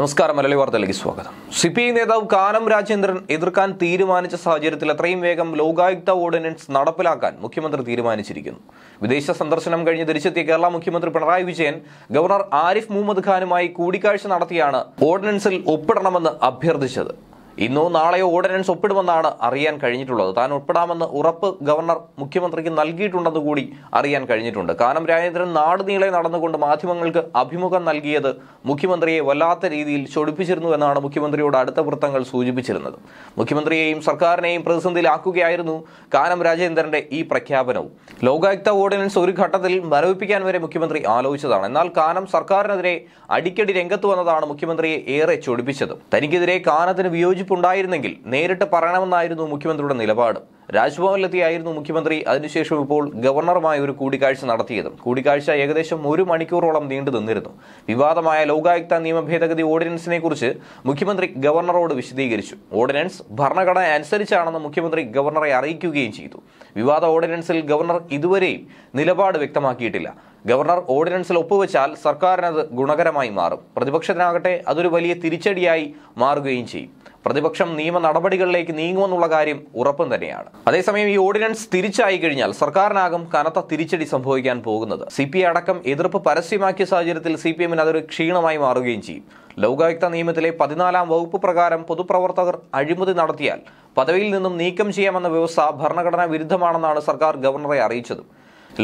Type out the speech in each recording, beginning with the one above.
നമസ്കാരം മലയാളി വാർത്തയിലേക്ക് സ്വാഗതം സി പി ഐ നേതാവ് കാനം രാജേന്ദ്രൻ എതിർക്കാൻ തീരുമാനിച്ച സാഹചര്യത്തിൽ എത്രയും വേഗം ലോകായുക്ത ഓർഡിനൻസ് നടപ്പിലാക്കാൻ മുഖ്യമന്ത്രി തീരുമാനിച്ചിരിക്കുന്നു വിദേശ സന്ദർശനം കഴിഞ്ഞ് തിരിച്ചെത്തിയ കേരള മുഖ്യമന്ത്രി പിണറായി വിജയൻ ഗവർണർ ആരിഫ് മുഹമ്മദ് ഖാനുമായി കൂടിക്കാഴ്ച നടത്തിയാണ് ഓർഡിനൻസിൽ ഒപ്പിടണമെന്ന് അഭ്യർത്ഥിച്ചത് ഇന്നോ നാളെയോ ഓർഡിനൻസ് ഒപ്പിടുമെന്നാണ് അറിയാൻ കഴിഞ്ഞിട്ടുള്ളത് താൻ ഒപ്പിടാമെന്ന് ഉറപ്പ് ഗവർണർ മുഖ്യമന്ത്രിക്ക് നൽകിയിട്ടുണ്ടെന്ന് കൂടി അറിയാൻ കഴിഞ്ഞിട്ടുണ്ട് കാനം രാജേന്ദ്രൻ നാടുനീളെ നടന്നുകൊണ്ട് മാധ്യമങ്ങൾക്ക് അഭിമുഖം നൽകിയത് മുഖ്യമന്ത്രിയെ വല്ലാത്ത രീതിയിൽ ചൊടിപ്പിച്ചിരുന്നു എന്നാണ് മുഖ്യമന്ത്രിയോട് അടുത്ത വൃത്തങ്ങൾ സൂചിപ്പിച്ചിരുന്നത് മുഖ്യമന്ത്രിയെയും സർക്കാരിനെയും പ്രതിസന്ധിയിലാക്കുകയായിരുന്നു കാനം രാജേന്ദ്രന്റെ ഈ പ്രഖ്യാപനവും ലോകായുക്ത ഓർഡിനൻസ് ഒരു ഘട്ടത്തിൽ മരവിപ്പിക്കാൻ വരെ മുഖ്യമന്ത്രി ആലോചിച്ചതാണ് എന്നാൽ കാനം സർക്കാരിനെതിരെ അടിക്കടി രംഗത്ത് വന്നതാണ് മുഖ്യമന്ത്രിയെ ഏറെ ചൊടിപ്പിച്ചത് തനിക്കെതിരെ കാനത്തിന് വിയോജി വിയോജിപ്പുണ്ടായിരുന്നെങ്കിൽ നേരിട്ട് പറയണമെന്നായിരുന്നു മുഖ്യമന്ത്രിയുടെ നിലപാട് രാജ്ഭവനിലെത്തിയായിരുന്നു മുഖ്യമന്ത്രി അതിനുശേഷം ഇപ്പോൾ ഗവർണറുമായി ഒരു കൂടിക്കാഴ്ച നടത്തിയതും കൂടിക്കാഴ്ച ഏകദേശം ഒരു മണിക്കൂറോളം നീണ്ടു നിന്നിരുന്നു വിവാദമായ ലോകായുക്ത നിയമ ഭേദഗതി ഓർഡിനൻസിനെ കുറിച്ച് മുഖ്യമന്ത്രി ഗവർണറോട് വിശദീകരിച്ചു ഓർഡിനൻസ് ഭരണഘടന അനുസരിച്ചാണെന്ന് മുഖ്യമന്ത്രി ഗവർണറെ അറിയിക്കുകയും ചെയ്തു വിവാദ ഓർഡിനൻസിൽ ഗവർണർ ഇതുവരെയും നിലപാട് വ്യക്തമാക്കിയിട്ടില്ല ഗവർണർ ഓർഡിനൻസിൽ ഒപ്പുവെച്ചാൽ സർക്കാരിനത് ഗുണകരമായി മാറും പ്രതിപക്ഷത്തിനാകട്ടെ അതൊരു വലിയ തിരിച്ചടിയായി മാറുകയും ചെയ്യും പ്രതിപക്ഷം നിയമ നടപടികളിലേക്ക് നീങ്ങുമെന്നുള്ള കാര്യം ഉറപ്പും തന്നെയാണ് അതേസമയം ഈ ഓർഡിനൻസ് തിരിച്ചായി കഴിഞ്ഞാൽ സർക്കാരിനാകും കനത്ത തിരിച്ചടി സംഭവിക്കാൻ പോകുന്നത് സി പി ഐ അടക്കം എതിർപ്പ് പരസ്യമാക്കിയ സാഹചര്യത്തിൽ സി പി എമ്മിന് അതൊരു ക്ഷീണമായി മാറുകയും ചെയ്യും ലോകായുക്ത നിയമത്തിലെ പതിനാലാം വകുപ്പ് പ്രകാരം പൊതുപ്രവർത്തകർ അഴിമതി നടത്തിയാൽ പദവിയിൽ നിന്നും നീക്കം ചെയ്യാമെന്ന വ്യവസ്ഥ ഭരണഘടനാ വിരുദ്ധമാണെന്നാണ് സർക്കാർ ഗവർണറെ അറിയിച്ചത്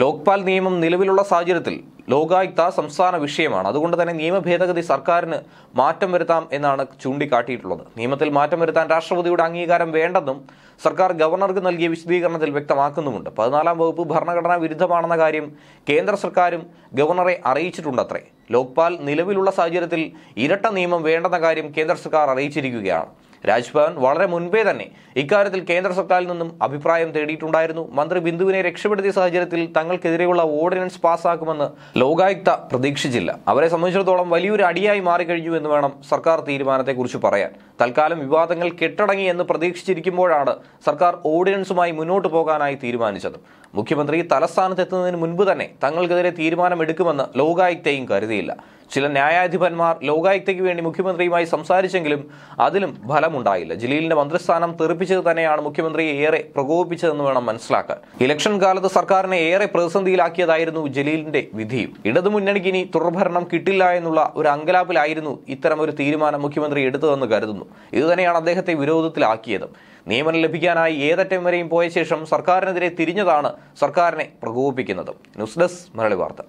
ലോക്പാൽ നിയമം നിലവിലുള്ള സാഹചര്യത്തിൽ ലോകായുക്ത സംസ്ഥാന വിഷയമാണ് അതുകൊണ്ട് തന്നെ നിയമഭേദഗതി സർക്കാരിന് മാറ്റം വരുത്താം എന്നാണ് ചൂണ്ടിക്കാട്ടിയിട്ടുള്ളത് നിയമത്തിൽ മാറ്റം വരുത്താൻ രാഷ്ട്രപതിയുടെ അംഗീകാരം വേണ്ടെന്നും സർക്കാർ ഗവർണർക്ക് നൽകിയ വിശദീകരണത്തിൽ വ്യക്തമാക്കുന്നുമുണ്ട് പതിനാലാം വകുപ്പ് ഭരണഘടനാ വിരുദ്ധമാണെന്ന കാര്യം കേന്ദ്ര സർക്കാരും ഗവർണറെ അറിയിച്ചിട്ടുണ്ടത്രേ ലോക്പാൽ നിലവിലുള്ള സാഹചര്യത്തിൽ ഇരട്ട നിയമം വേണ്ടെന്ന കാര്യം കേന്ദ്ര സർക്കാർ അറിയിച്ചിരിക്കുകയാണ് രാജ്ഭവൻ വളരെ മുൻപേ തന്നെ ഇക്കാര്യത്തിൽ കേന്ദ്ര സർക്കാരിൽ നിന്നും അഭിപ്രായം തേടിയിട്ടുണ്ടായിരുന്നു മന്ത്രി ബിന്ദുവിനെ രക്ഷപ്പെടുത്തിയ സാഹചര്യത്തിൽ തങ്ങൾക്കെതിരെയുള്ള ഓർഡിനൻസ് പാസ്സാക്കുമെന്ന് ലോകായുക്ത പ്രതീക്ഷിച്ചില്ല അവരെ സംബന്ധിച്ചിടത്തോളം വലിയൊരു അടിയായി മാറിക്കഴിഞ്ഞു എന്ന് വേണം സർക്കാർ തീരുമാനത്തെക്കുറിച്ച് പറയാൻ തൽക്കാലം വിവാദങ്ങൾ കെട്ടടങ്ങി എന്ന് പ്രതീക്ഷിച്ചിരിക്കുമ്പോഴാണ് സർക്കാർ ഓർഡിനൻസുമായി മുന്നോട്ട് പോകാനായി തീരുമാനിച്ചത് മുഖ്യമന്ത്രി തലസ്ഥാനത്തെത്തുന്നതിന് മുൻപ് തന്നെ തങ്ങൾക്കെതിരെ തീരുമാനമെടുക്കുമെന്ന് ലോകായുക്തയും കരുതിയില്ല ചില ന്യായാധിപന്മാർ ലോകായുക്തയ്ക്ക് വേണ്ടി മുഖ്യമന്ത്രിയുമായി സംസാരിച്ചെങ്കിലും അതിലും ഫലമുണ്ടായില്ല ജലീലിന്റെ മന്ത്രിസ്ഥാനം തെറിപ്പിച്ചത് തന്നെയാണ് മുഖ്യമന്ത്രിയെ ഏറെ പ്രകോപിപ്പിച്ചതെന്ന് വേണം മനസ്സിലാക്കാൻ ഇലക്ഷൻ കാലത്ത് സർക്കാരിനെ ഏറെ പ്രതിസന്ധിയിലാക്കിയതായിരുന്നു ജലീലിന്റെ വിധിയും ഇടതുമുന്നണിക്ക് ഇനി തുടർഭരണം കിട്ടില്ല എന്നുള്ള ഒരു അങ്കലാപ്പിലായിരുന്നു ഒരു തീരുമാനം മുഖ്യമന്ത്രി എടുത്തതെന്ന് കരുതുന്നു ഇതുതന്നെയാണ് അദ്ദേഹത്തെ വിരോധത്തിലാക്കിയതും നിയമനം ലഭിക്കാനായി ഏതറ്റം വരെയും പോയ ശേഷം സർക്കാരിനെതിരെ തിരിഞ്ഞതാണ് സർക്കാരിനെ പ്രകോപിപ്പിക്കുന്നത് ന്യൂസ് ഡെസ്ക് മലയാളി വാർത്ത